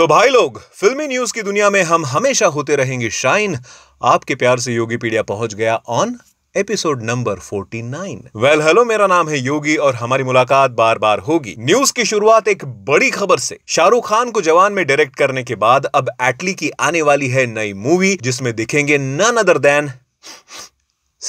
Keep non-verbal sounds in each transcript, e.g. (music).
तो भाई लोग फिल्मी न्यूज की दुनिया में हम हमेशा होते रहेंगे शाइन आपके प्यार से योगी पीडिया पहुंच गया on episode number 49 well well, hello मेरा नाम है योगी और हमारी मुलाकात बार बार होगी न्यूज की शुरुआत एक बड़ी खबर से शाहरुख खान को जवान में डायरेक्ट करने के बाद अब एटली की आने वाली है नई मूवी जिसमें दिखेंगे none other than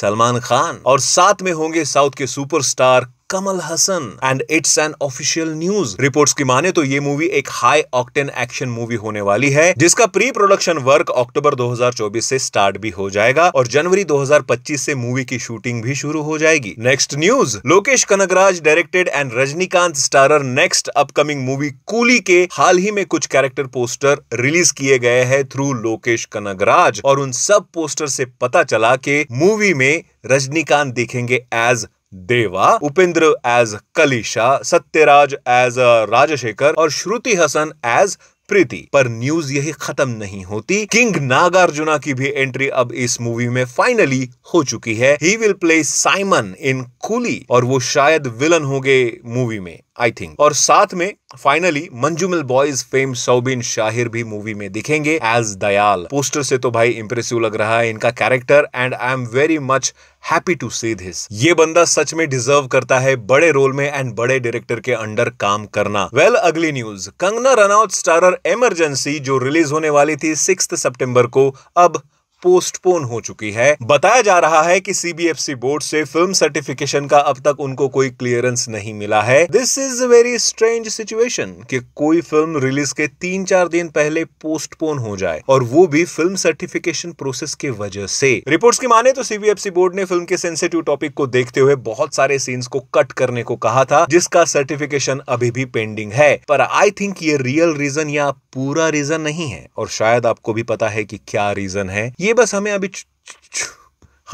Salman Khan और साथ में होंगे साउथ के superstar Kamal Haasan and it's an official news reports की माने तो ये मूवी एक हाई ऑक्टेन एक्शन मूवी होने वाली है जिसका प्री प्रोडक्शन वर्क अक्टूबर 2024 से स्टार्ट भी हो जाएगा और जनवरी 2025 से मूवी की शूटिंग भी शुरू हो जाएगी next news Lokesh Kanagaraj directed and Rajinikanth starrer next upcoming movie Coolie के हाल ही में कुछ कैरेक्टर पोस्टर रिलीज किए गए हैं थ्रू लोकेश कनगराज और उन सब पोस्टर से पता चला के मूवी में रजनीकांत दिखेंगे as Deva Upendra as Kaleesha Sathyaraj as Rajasekhar और श्रुति हसन एज प्रीति पर न्यूज यही खत्म नहीं होती किंग नागार्जुना की भी एंट्री अब इस मूवी में फाइनली हो चुकी है he will play Simon in Coolie और वो शायद विलन होंगे मूवी में आई थिंक और साथ में finally Manjummel boys fame Soubin Shahir भी मूवी में दिखेंगे एज दयाल पोस्टर से तो भाई इंप्रेसिव लग रहा है इनका character and I am very much happy to see this ये बंदा सच में डिजर्व करता है बड़े रोल में एंड बड़े डायरेक्टर के अंडर काम करना वेल well, अगली news Kangana Ranaut starrer Emergency जो रिलीज होने वाली थी सिक्स सितंबर को अब पोस्टपोन हो चुकी है बताया जा रहा है कि सीबीएफसी बोर्ड से फिल्म सर्टिफिकेशन का अब तक उनको कोई क्लियरेंस नहीं मिला है this is a very strange situation कि कोई फिल्म रिलीज के तीन चार दिन पहले पोस्टपोन हो जाए और वो भी फिल्म सर्टिफिकेशन प्रोसेस की वजह से रिपोर्ट की माने तो सीबीएफसी बोर्ड ने फिल्म के सेंसिटिव टॉपिक को देखते हुए बहुत सारे सीन्स को कट करने को कहा था जिसका सर्टिफिकेशन अभी भी पेंडिंग है पर आई थिंक ये रियल रीजन या पूरा रीजन नहीं है और शायद आपको भी पता है कि क्या रीजन है ये बस हमें अभी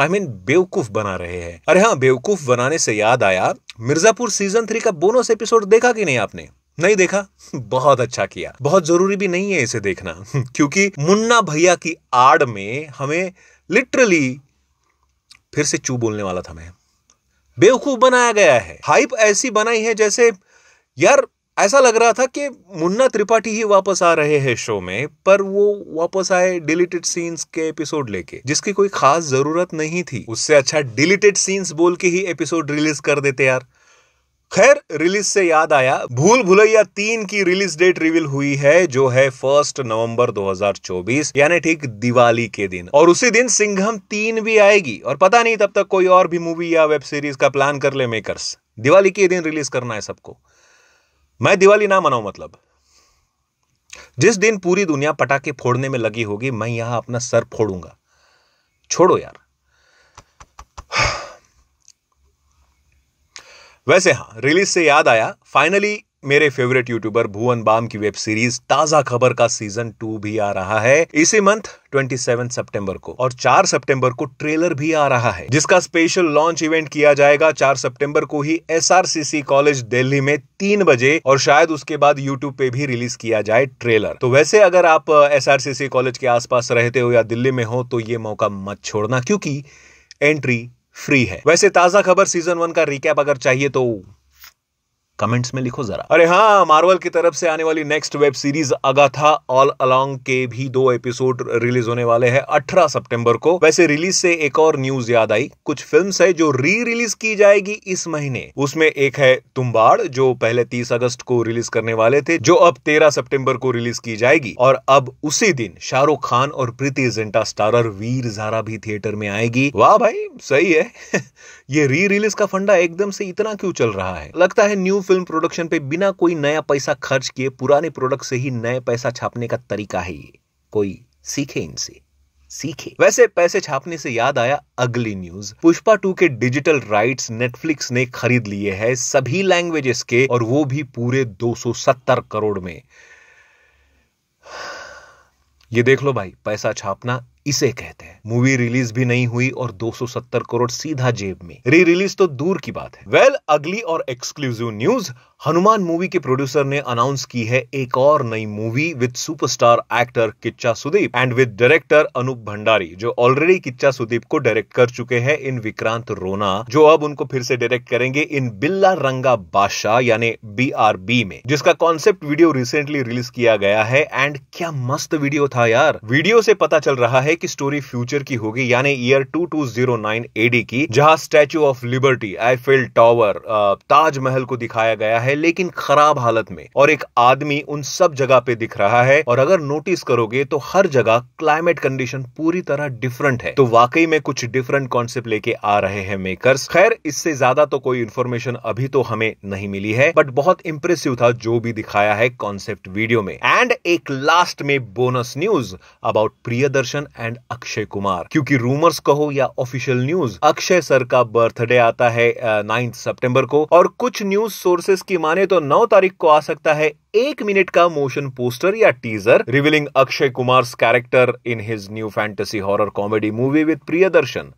आई मीन बेवकूफ बना रहे हैं अरे हाँ बेवकूफ बनाने से याद आया मिर्जापुर सीजन थ्री का बोनस एपिसोड देखा कि नहीं आपने नहीं देखा (laughs) बहुत अच्छा किया बहुत जरूरी भी नहीं है इसे देखना (laughs) क्योंकि मुन्ना भैया की आड़ में हमें लिटरली फिर से चू बोलने वाला था मैं बेवकूफ बनाया गया है हाइप ऐसी बनाई है जैसे यार ऐसा लग रहा था कि मुन्ना त्रिपाठी ही वापस आ रहे हैं शो में पर वो वापस आए डिलीटेड सीन्स के एपिसोड लेके जिसकी कोई खास जरूरत नहीं थी उससे अच्छा डिलीटेड सीन्स बोल के ही एपिसोड रिलीज कर देते यार खैर रिलीज से याद आया भूल भुलैया तीन की रिलीज डेट रिवील हुई है जो है फर्स्ट नवंबर 2024 यानी ठीक दिवाली के दिन और उसी दिन सिंघम तीन भी आएगी और पता नहीं तब तक कोई और भी मूवी या वेब सीरीज का प्लान कर ले मेकर्स दिवाली के दिन रिलीज करना है सबको मैं दिवाली ना मनाऊं मतलब जिस दिन पूरी दुनिया पटाखे फोड़ने में लगी होगी मैं यहां अपना सर फोड़ूंगा छोड़ो यार (sighs) वैसे हाँ रिलीज से याद आया फाइनली मेरे फेवरेट यूट्यूबर भुवन बाम की वेब सीरीज ताजा खबर का सीजन टू भी आ रहा है इसी मंथ 27 सितंबर को और 4 सितंबर को ट्रेलर भी आ रहा है जिसका स्पेशल लॉन्च इवेंट किया जाएगा 4 सितंबर को ही एसआरसीसी कॉलेज दिल्ली में तीन बजे और शायद उसके बाद यूट्यूब पे भी रिलीज किया जाए ट्रेलर तो वैसे अगर आप एस कॉलेज के आसपास रहते हो या दिल्ली में हो तो ये मौका मत छोड़ना क्योंकि एंट्री फ्री है वैसे ताजा खबर सीजन वन का रिकैप अगर चाहिए तो कमेंट्स में लिखो जरा अरे हाँ मार्वल की तरफ से आने वाली next web series Agatha all along के भी दो एपिसोड रिलीज होने वाले हैं 18 सितंबर को वैसे रिलीज से एक और न्यूज याद आई कुछ फिल्म है जो री रिलीज की जाएगी इस महीने उसमें एक है तुम्बाड़ जो पहले तीस अगस्त को रिलीज करने वाले थे जो अब तेरह सितंबर को रिलीज की जाएगी और अब उसी दिन शाहरुख खान और प्रीति जिंटा स्टारर वीर जारा भी थिएटर में आएगी वाह भाई सही है (laughs) ये री रिलीज का फंडा एकदम से इतना क्यों चल रहा है लगता है न्यू फिल्म प्रोडक्शन पे बिना कोई नया पैसा खर्च किए पुराने प्रोडक्ट से ही नए पैसा छापने का तरीका है ये कोई सीखे इनसे सीखे वैसे पैसे छापने से याद आया अगली न्यूज पुष्पा टू के डिजिटल राइट्स नेटफ्लिक्स ने खरीद लिए हैं सभी लैंग्वेजेस के और वो भी पूरे 270 करोड़ में ये देख लो भाई पैसा छापना इसे कहते हैं मूवी रिलीज भी नहीं हुई और 270 करोड़ सीधा जेब में री रिलीज तो दूर की बात है वेल well, अगली और एक्सक्लूसिव न्यूज हनुमान मूवी के प्रोड्यूसर ने अनाउंस की है एक और नई movie with superstar actor Kichcha Sudeep and with director Anup Bhandari जो ऑलरेडी किच्चा सुदीप को डायरेक्ट कर चुके हैं इन विक्रांत रोना जो अब उनको फिर से डायरेक्ट करेंगे इन बिल्ला रंगा बादशाह यानी बी आर बी में जिसका कॉन्सेप्ट वीडियो रिसेंटली रिलीज किया गया है एंड क्या मस्त वीडियो था यार वीडियो से पता चल रहा है की स्टोरी फ्यूचर की होगी यानी year two two zero nine AD की जहाँ statue of liberty Eiffel tower Taj Mahal को दिखाया गया है है लेकिन खराब हालत में और एक आदमी उन सब जगह पे दिख रहा है और अगर नोटिस करोगे तो हर जगह क्लाइमेट कंडीशन पूरी तरह डिफरेंट है तो वाकई में कुछ डिफरेंट कॉन्सेप्ट लेके आ रहे हैं मेकर्स खैर इससे ज्यादा तो कोई इन्फॉर्मेशन अभी तो हमें नहीं मिली है बट बहुत इंप्रेसिव था जो भी दिखाया है कॉन्सेप्ट वीडियो में एंड एक लास्ट में bonus news about Darshan and Akshay Kumar क्योंकि रूमर्स कहो या ऑफिशियल न्यूज अक्षय सर का बर्थडे आता है नाइन्थ सेप्टेम्बर को और कुछ न्यूज सोर्सेस की की माने तो 9 तारीख को आ सकता है एक मिनट का मोशन पोस्टर या teaser revealing Akshay Kumar character in his new fantasy horror comedy movie with Darshan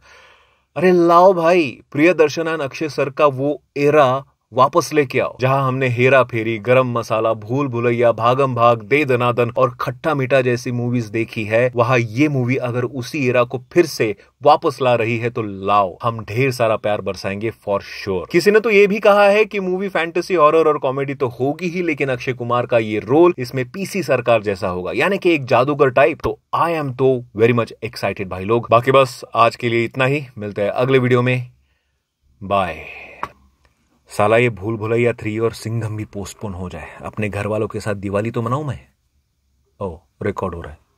अरे लाओ भाई दर्शन एंड अक्षय सर का वो एरा वापस लेके आओ जहां हमने हेरा फेरी गरम मसाला भूल भुलैया भागम भाग दे दनादन और खट्टा मीठा जैसी मूवीज देखी है वहां ये मूवी अगर उसी एरा को फिर से वापस ला रही है तो लाओ हम ढेर सारा प्यार बरसाएंगे फॉर श्योर sure. किसी ने तो ये भी कहा है कि मूवी फैंटेसी हॉरर और कॉमेडी तो होगी ही लेकिन अक्षय कुमार का ये रोल इसमें पीसी सरकार जैसा होगा यानी कि एक जादूगर टाइप तो आई एम तो वेरी मच एक्साइटेड भाई लोग बाकी बस आज के लिए इतना ही मिलते हैं अगले वीडियो में बाय साला ये भूल भुलैया थ्री और सिंघम भी पोस्टपोन हो जाए अपने घर वालों के साथ दिवाली तो मनाऊं मैं ओ रिकॉर्ड हो रहा है